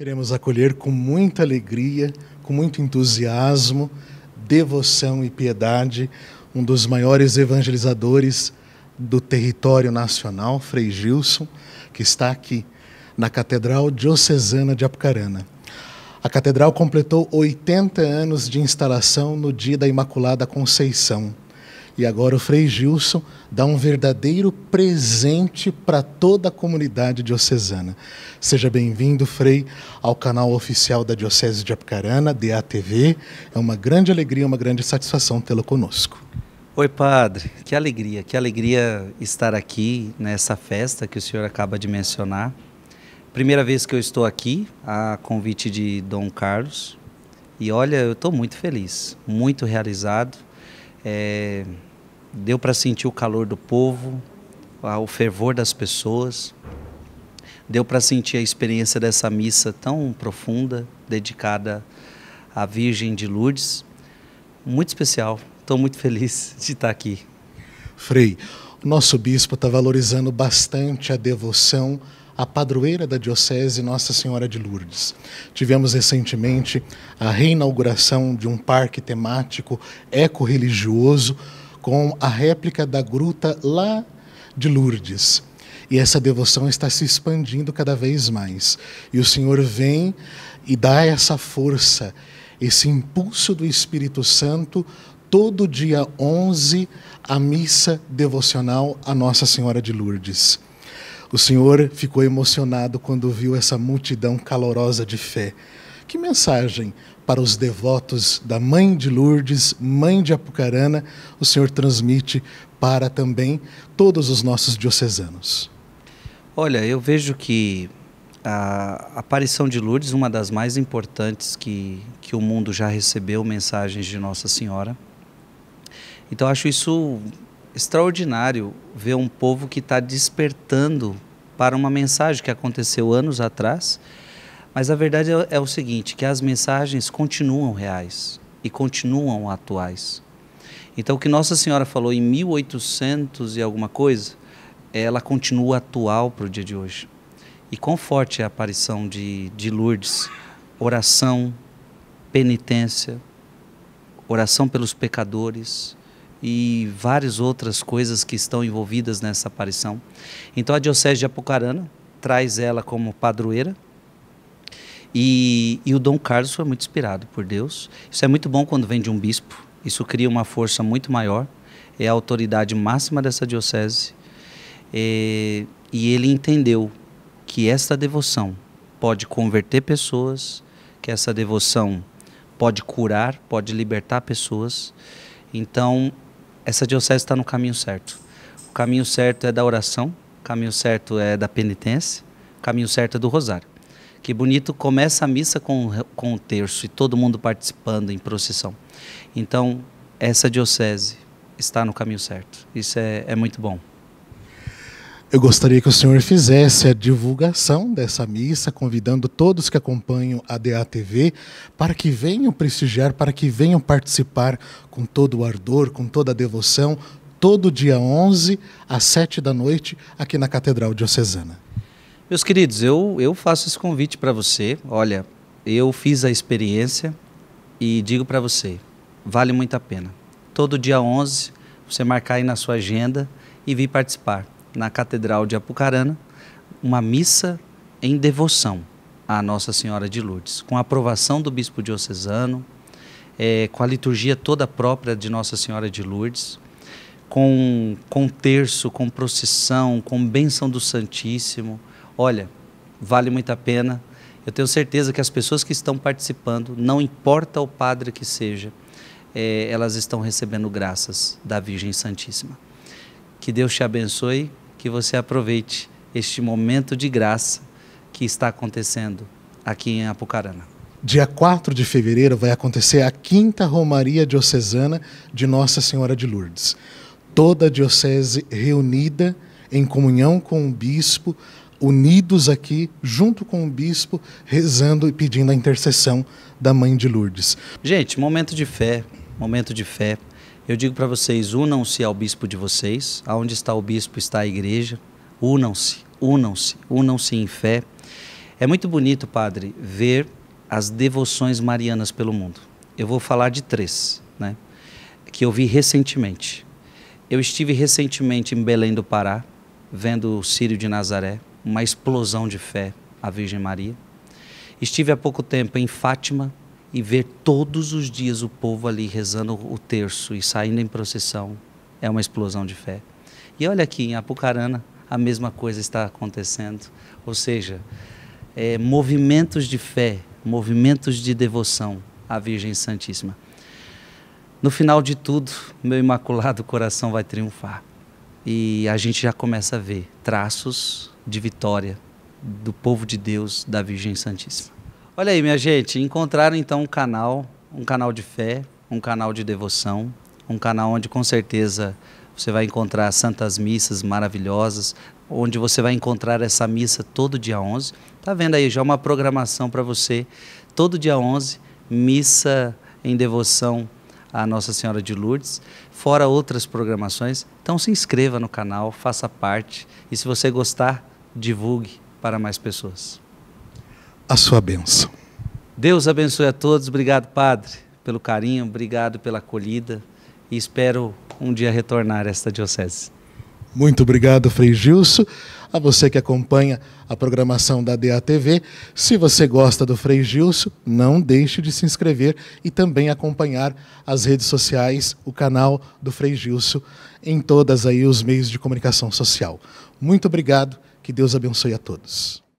Queremos acolher com muita alegria, com muito entusiasmo, devoção e piedade um dos maiores evangelizadores do território nacional, Frei Gilson, que está aqui na Catedral Diocesana de Apucarana. A catedral completou 80 anos de instalação no Dia da Imaculada Conceição. E agora o Frei Gilson dá um verdadeiro presente para toda a comunidade diocesana. Seja bem-vindo, Frei, ao canal oficial da Diocese de Apucarana, DATV. É uma grande alegria, uma grande satisfação tê-lo conosco. Oi, padre. Que alegria, que alegria estar aqui nessa festa que o senhor acaba de mencionar. Primeira vez que eu estou aqui, a convite de Dom Carlos. E olha, eu estou muito feliz, muito realizado. É, deu para sentir o calor do povo, o fervor das pessoas, deu para sentir a experiência dessa missa tão profunda, dedicada à Virgem de Lourdes. Muito especial, estou muito feliz de estar tá aqui. Frei, nosso bispo está valorizando bastante a devoção à padroeira da Diocese, Nossa Senhora de Lourdes. Tivemos recentemente a reinauguração de um parque temático eco-religioso com a réplica da gruta lá de Lourdes. E essa devoção está se expandindo cada vez mais. E o Senhor vem e dá essa força, esse impulso do Espírito Santo todo dia 11 a missa devocional à Nossa Senhora de Lourdes. O Senhor ficou emocionado quando viu essa multidão calorosa de fé. Que mensagem para os devotos da Mãe de Lourdes, Mãe de Apucarana, o Senhor transmite para também todos os nossos diocesanos? Olha, eu vejo que a aparição de Lourdes, uma das mais importantes que, que o mundo já recebeu, mensagens de Nossa Senhora. Então, acho isso extraordinário ver um povo que está despertando para uma mensagem que aconteceu anos atrás mas a verdade é, é o seguinte, que as mensagens continuam reais e continuam atuais. Então o que Nossa Senhora falou em 1800 e alguma coisa, ela continua atual para o dia de hoje. E quão forte é a aparição de, de Lourdes, oração, penitência, oração pelos pecadores e várias outras coisas que estão envolvidas nessa aparição. Então a Diocese de Apucarana traz ela como padroeira, e, e o Dom Carlos foi muito inspirado por Deus. Isso é muito bom quando vem de um bispo. Isso cria uma força muito maior. É a autoridade máxima dessa diocese. É, e ele entendeu que essa devoção pode converter pessoas, que essa devoção pode curar, pode libertar pessoas. Então, essa diocese está no caminho certo. O caminho certo é da oração, o caminho certo é da penitência, o caminho certo é do rosário. Que bonito, começa a missa com, com o terço e todo mundo participando em procissão. Então, essa diocese está no caminho certo. Isso é, é muito bom. Eu gostaria que o senhor fizesse a divulgação dessa missa, convidando todos que acompanham a DATV para que venham prestigiar, para que venham participar com todo o ardor, com toda a devoção, todo dia 11 às 7 da noite, aqui na Catedral Diocesana. Meus queridos, eu, eu faço esse convite para você. Olha, eu fiz a experiência e digo para você, vale muito a pena. Todo dia 11, você marcar aí na sua agenda e vir participar na Catedral de Apucarana, uma missa em devoção à Nossa Senhora de Lourdes, com a aprovação do Bispo Diocesano, é, com a liturgia toda própria de Nossa Senhora de Lourdes, com, com terço, com procissão, com bênção do Santíssimo, olha, vale muito a pena. Eu tenho certeza que as pessoas que estão participando, não importa o padre que seja, é, elas estão recebendo graças da Virgem Santíssima. Que Deus te abençoe, que você aproveite este momento de graça que está acontecendo aqui em Apucarana. Dia 4 de fevereiro vai acontecer a quinta Romaria Diocesana de Nossa Senhora de Lourdes. Toda a diocese reunida em comunhão com o bispo unidos aqui, junto com o bispo, rezando e pedindo a intercessão da Mãe de Lourdes. Gente, momento de fé, momento de fé. Eu digo para vocês, unam-se ao bispo de vocês, aonde está o bispo está a igreja. Unam-se, unam-se, unam-se em fé. É muito bonito, padre, ver as devoções marianas pelo mundo. Eu vou falar de três, né? Que eu vi recentemente. Eu estive recentemente em Belém do Pará, vendo o Sírio de Nazaré uma explosão de fé à Virgem Maria. Estive há pouco tempo em Fátima e ver todos os dias o povo ali rezando o terço e saindo em procissão é uma explosão de fé. E olha aqui em Apucarana, a mesma coisa está acontecendo. Ou seja, é, movimentos de fé, movimentos de devoção à Virgem Santíssima. No final de tudo, meu imaculado coração vai triunfar. E a gente já começa a ver traços de vitória do povo de Deus, da Virgem Santíssima. Olha aí, minha gente, encontraram então um canal, um canal de fé, um canal de devoção, um canal onde com certeza você vai encontrar santas missas maravilhosas, onde você vai encontrar essa missa todo dia 11. Tá vendo aí já uma programação para você, todo dia 11, missa em devoção à Nossa Senhora de Lourdes, fora outras programações. Então se inscreva no canal, faça parte e se você gostar, divulgue para mais pessoas. A sua bênção. Deus abençoe a todos. Obrigado, Padre, pelo carinho, obrigado pela acolhida e espero um dia retornar a esta diocese. Muito obrigado, Frei Gilson. A você que acompanha a programação da DATV, se você gosta do Frei Gilson, não deixe de se inscrever e também acompanhar as redes sociais, o canal do Frei Gilson, em todas aí os meios de comunicação social. Muito obrigado que Deus abençoe a todos.